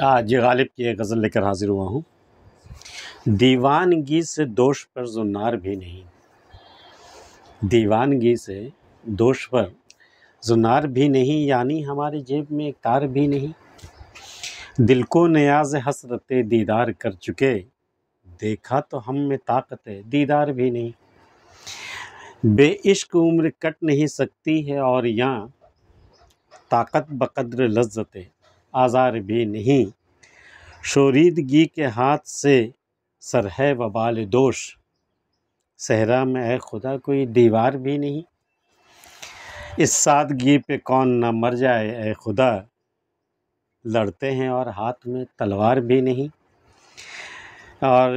आज गालिब की एक गज़ल लेकर हाज़िर हुआ हूँ दीवानगी से दोष पर जुनार भी नहीं दीवानगी से दोष पर जुनार भी नहीं यानी हमारे जेब में एक तार भी नहीं दिल को नयाज हसरत दीदार कर चुके देखा तो हम में ताकत है दीदार भी नहीं इश्क उम्र कट नहीं सकती है और यहाँ ताकत बकद्र लज्जत आज़ार भी नहीं शोरीदगी के हाथ से सर है वबाल दोष सहरा में है खुदा कोई दीवार भी नहीं इस सादगी पे कौन न मर जाए ए खुदा लड़ते हैं और हाथ में तलवार भी नहीं और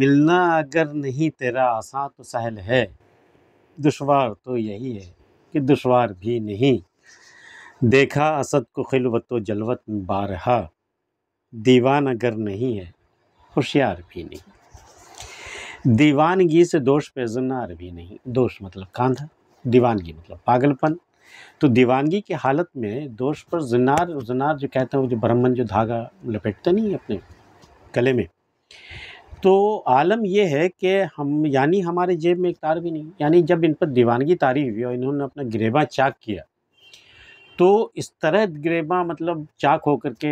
मिलना अगर नहीं तेरा आसान तो सहल है दुशवार तो यही है कि दुशवार भी नहीं देखा असद को खिलवत व जलवत बारहा दीवान अगर नहीं है होशियार भी नहीं दीवानगी से दोष पेजनार भी नहीं दोष मतलब कांधा दीवानगी मतलब पागलपन तो दीवानगी की हालत में दोष पर जनार जन्नार जो कहते हैं वो जो ब्राह्मण जो धागा लपेटते नहीं अपने गले में तो आलम यह है कि हम यानी हमारे जेब में एक तार भी नहीं यानी जब इन पर दीवानगी तारी हुई और इन्होंने अपना गिरेबा चाक किया तो इस तरह ग्रेबा मतलब चाक होकर के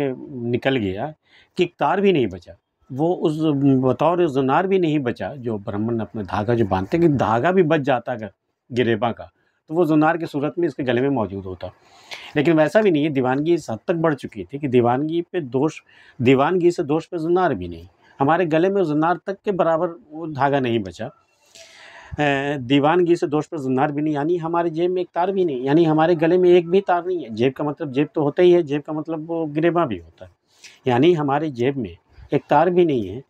निकल गया कि तार भी नहीं बचा वो उस बतौर जुनार भी नहीं बचा जो ब्राह्मण अपना धागा जो बांधते कि धागा भी बच जाता अगर गिरेबा का तो वो जुनार की सूरत में इसके गले में मौजूद होता लेकिन वैसा भी नहीं है दीवानगी इस हद तक बढ़ चुकी थी कि दीवानगी पे दोष दीवानगी से दोष पे जुनार भी नहीं हमारे गले में जुनार तक के बराबर वो धागा नहीं बचा दीवानगी से दोष पर जुन्नार भी नहीं यानी हमारे जेब में एक तार भी नहीं यानी हमारे गले में एक भी तार नहीं है जेब का मतलब जेब तो होता ही है जेब का मतलब वो गिरेबा भी होता है यानी हमारे जेब में एक तार भी नहीं है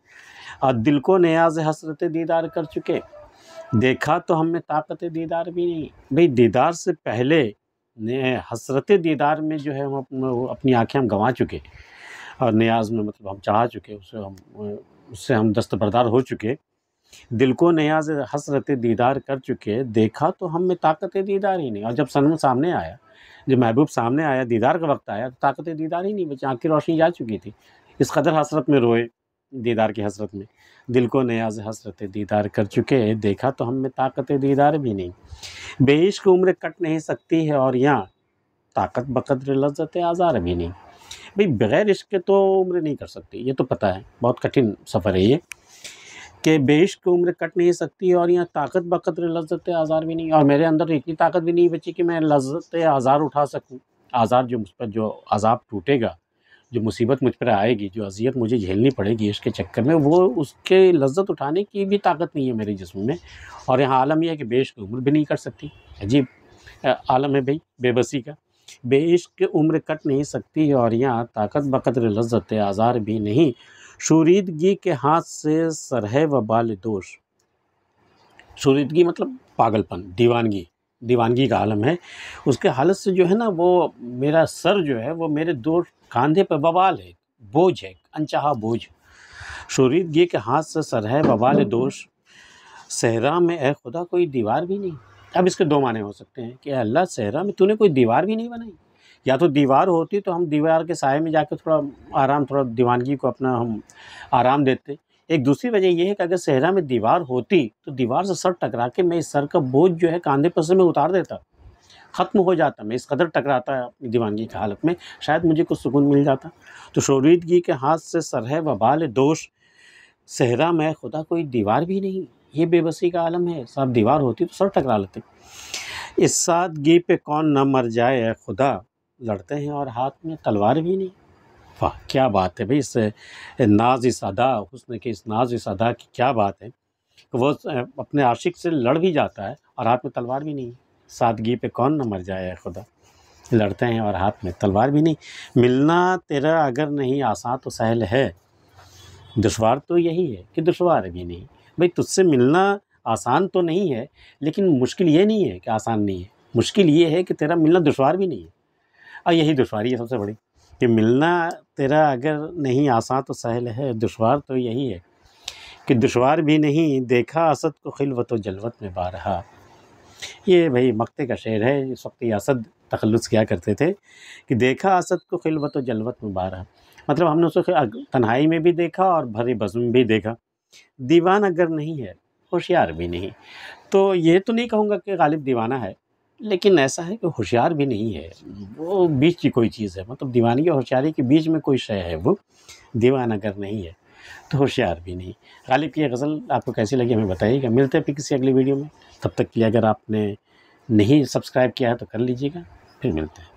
और दिल को नयाज हसरत दीदार कर चुके देखा तो हमें ताकत दीदार भी नहीं भाई दीदार से पहले हसरत दीदार में जो है हम अपनी आँखें हम गंवा चुके और नयाज़ में मतलब हम चढ़ा चुके उससे हम उससे हम दस्तबरदार हो चुके दिल को नयाज हसरत दीदार कर चुके देखा तो हम में ताकत दीदार ही नहीं और जब सनम सामने आया जब महबूब सामने आया दीदार का वक्त आया तो ताकत दीदार ही नहीं बच्चे आँख की रोशनी जा चुकी थी इस कदर हसरत में रोए दीदार की हसरत में दिल को नयाज हसरत दीदार कर चुके देखा तो हम में ताकत दीदार भी नहीं बेइश्क उम्र कट नहीं सकती है और यहाँ ताकत बकदर लज्जत आज़ार भी नहीं भाई बग़ैर इश्क तो उम्र नहीं कर सकती ये तो पता है बहुत कठिन सफ़र है ये कि बेश की उम्र कट नहीं सकती और यहाँ ताकत बकत लज्जत आज़ार भी नहीं और मेरे अंदर इतनी ताकत भी नहीं बची कि मैं लज्जत आज़ार उठा सकूँ आज़ार जो मुझ पर जो अजाब टूटेगा जो मुसीबत मुझ पर आएगी जो अजियत मुझे झेलनी पड़ेगी इसके चक्कर में वो उसके लज्जत उठाने की भी ताकत नहीं है मेरे जिसम में और यहाँ आलम यह है कि बेश की उम्र भी नहीं कट सकती अजीब आलम है भाई बेबसी का बेश की उम्र कट नहीं सकती और यहाँ ताकत बकत लज्जत आज़ार भी नहीं शुरीदगी के हाथ से सरह व बाल दोष शुरीदगी मतलब पागलपन दीवानगी दीवानगी का आलम है उसके हालत से जो है ना वो मेरा सर जो है वो मेरे दो कंधे पर बवाल है बोझ है अनचाहा बोझ शुरीदगी के हाथ से सर है बवाल दोष सहरा में ए खुदा कोई दीवार भी नहीं अब इसके दो माने हो सकते हैं कि अल्लाह सहरा में तूने कोई दीवार भी नहीं बनाई या तो दीवार होती तो हम दीवार के साय में जाकर थोड़ा आराम थोड़ा दीवानगी को अपना हम आराम देते एक दूसरी वजह यह है कि अगर सहरा में दीवार होती तो दीवार से सर टकरा के मैं इस सर का बोझ जो है कांधे पर से मैं उतार देता ख़त्म हो जाता मैं इस कदर टकराता अपनी दीवानगी की हालत में शायद मुझे कुछ सुकून मिल जाता तो शोरीदगी के हाथ से सर है वबाल दोष सहरा में खुदा कोई दीवार भी नहीं ये बेबसी का आलम है साहब दीवार होती तो सर टकरा लेते इस सादगी पे कौन ना मर जाए खुदा लड़ते हैं और हाथ में तलवार भी नहीं वाह क्या बात है भाई इस नाज इस अदा हुसन के इस नाज इस अदा की क्या बात है वो अपने आशिक से लड़ भी जाता है और हाथ में तलवार भी नहीं सादगी पे कौन न मर जाए खुदा लड़ते हैं और हाथ में तलवार भी नहीं मिलना तेरा अगर नहीं आसान तो सहल है दुशवार तो यही है कि दुशवार भी नहीं भाई तुझसे मिलना आसान तो नहीं है लेकिन मुश्किल ये नहीं है कि आसान नहीं है मुश्किल ये है कि तेरा मिलना दुशवार भी नहीं है और यही दुशारी है सबसे बड़ी कि मिलना तेरा अगर नहीं आसान तो सहल है दुशवार तो यही है कि दुशवार भी नहीं देखा असद को खिलवत व जलवत में बारहा ये भाई मक्ते का शेर है इस वक्त असद तखलस किया करते थे कि देखा असद को खिलवत व जलवत में बारहा मतलब हमने उसको तन्हाई में भी देखा और भरे बज़म भी देखा दीवान अगर नहीं है होशियार भी नहीं तो ये तो नहीं कहूँगा कि गालिब दीवाना है लेकिन ऐसा है कि होशियार भी नहीं है वो बीच की कोई चीज़ है मतलब दीवानगी और होशियारी के बीच में कोई शय है वो अगर नहीं है तो होशियार भी नहीं गालिब की गज़ल आपको कैसी लगी हमें बताइएगा मिलते हैं फिर किसी अगली वीडियो में तब तक के लिए अगर आपने नहीं सब्सक्राइब किया है तो कर लीजिएगा फिर मिलते हैं